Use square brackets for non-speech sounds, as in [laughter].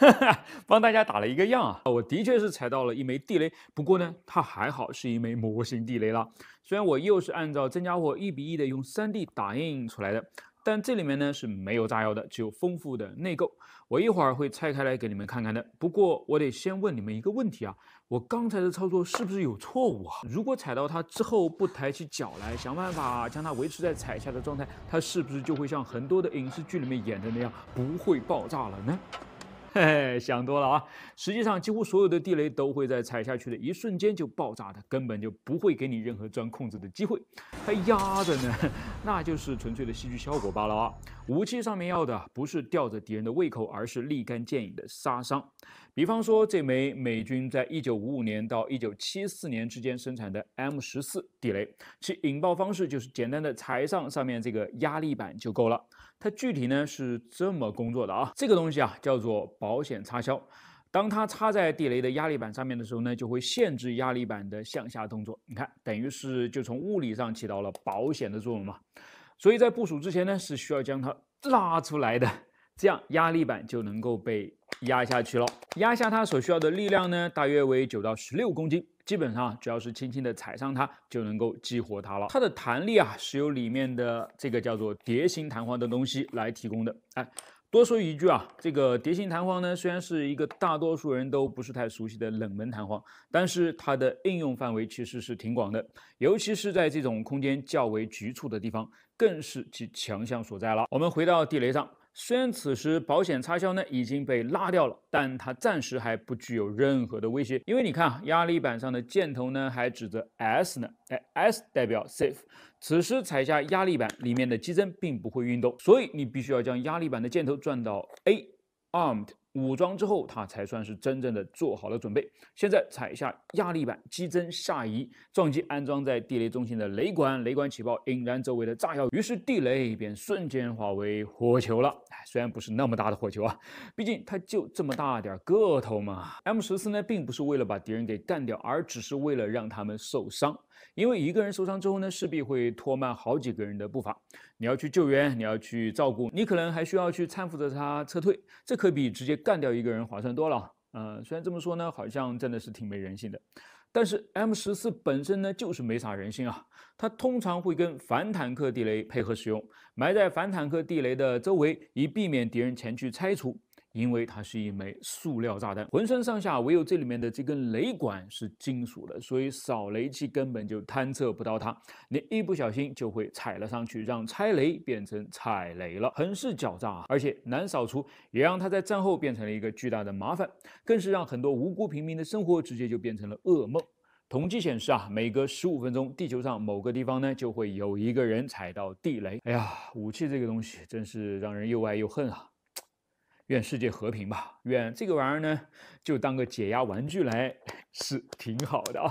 [laughs] 帮大家打了一个样啊！我的确是踩到了一枚地雷，不过呢，它还好是一枚模型地雷啦。虽然我又是按照真家伙一比一的用 3D 打印出来的，但这里面呢是没有炸药的，只有丰富的内构。我一会儿会拆开来给你们看看的。不过我得先问你们一个问题啊：我刚才的操作是不是有错误啊？如果踩到它之后不抬起脚来，想办法将它维持在踩下的状态，它是不是就会像很多的影视剧里面演的那样，不会爆炸了呢？嘿嘿，想多了啊！实际上，几乎所有的地雷都会在踩下去的一瞬间就爆炸的，根本就不会给你任何钻空子的机会。还压着呢。那就是纯粹的戏剧效果罢了啊！武器上面要的不是吊着敌人的胃口，而是立竿见影的杀伤。比方说这枚美军在1955年到1974年之间生产的 M 十四地雷，其引爆方式就是简单的踩上上面这个压力板就够了。它具体呢是这么工作的啊，这个东西啊叫做保险插销。当它插在地雷的压力板上面的时候呢，就会限制压力板的向下动作。你看，等于是就从物理上起到了保险的作用嘛。所以在部署之前呢，是需要将它拉出来的，这样压力板就能够被。压下去了，压下它所需要的力量呢，大约为九到十六公斤，基本上只要是轻轻的踩上它就能够激活它了。它的弹力啊，是由里面的这个叫做蝶形弹簧的东西来提供的。哎，多说一句啊，这个蝶形弹簧呢，虽然是一个大多数人都不是太熟悉的冷门弹簧，但是它的应用范围其实是挺广的，尤其是在这种空间较为局促的地方。更是其强项所在了。我们回到地雷上，虽然此时保险插销呢已经被拉掉了，但它暂时还不具有任何的威胁，因为你看，啊，压力板上的箭头呢还指着 S 呢，哎，S 代表 safe。此时踩下压力板，里面的机针并不会运动，所以你必须要将压力板的箭头转到 A，armed。武装之后，他才算是真正的做好了准备。现在踩下压力板，激增下移，撞击安装在地雷中心的雷管，雷管起爆，引燃周围的炸药，于是地雷便瞬间化为火球了。哎，虽然不是那么大的火球啊，毕竟它就这么大点个头嘛。M 十四呢，并不是为了把敌人给干掉，而只是为了让他们受伤，因为一个人受伤之后呢，势必会拖慢好几个人的步伐。你要去救援，你要去照顾，你可能还需要去搀扶着他撤退，这可比直接。干掉一个人划算多了，嗯，虽然这么说呢，好像真的是挺没人性的，但是 M 十四本身呢就是没啥人性啊，它通常会跟反坦克地雷配合使用，埋在反坦克地雷的周围，以避免敌人前去拆除。因为它是一枚塑料炸弹，浑身上下唯有这里面的这根雷管是金属的，所以扫雷器根本就探测不到它。你一不小心就会踩了上去，让拆雷变成踩雷了，很是狡诈，啊！而且难扫除，也让它在战后变成了一个巨大的麻烦，更是让很多无辜平民的生活直接就变成了噩梦。统计显示啊，每隔十五分钟，地球上某个地方呢就会有一个人踩到地雷。哎呀，武器这个东西真是让人又爱又恨啊。愿世界和平吧。愿这个玩意儿呢，就当个解压玩具来，是挺好的啊。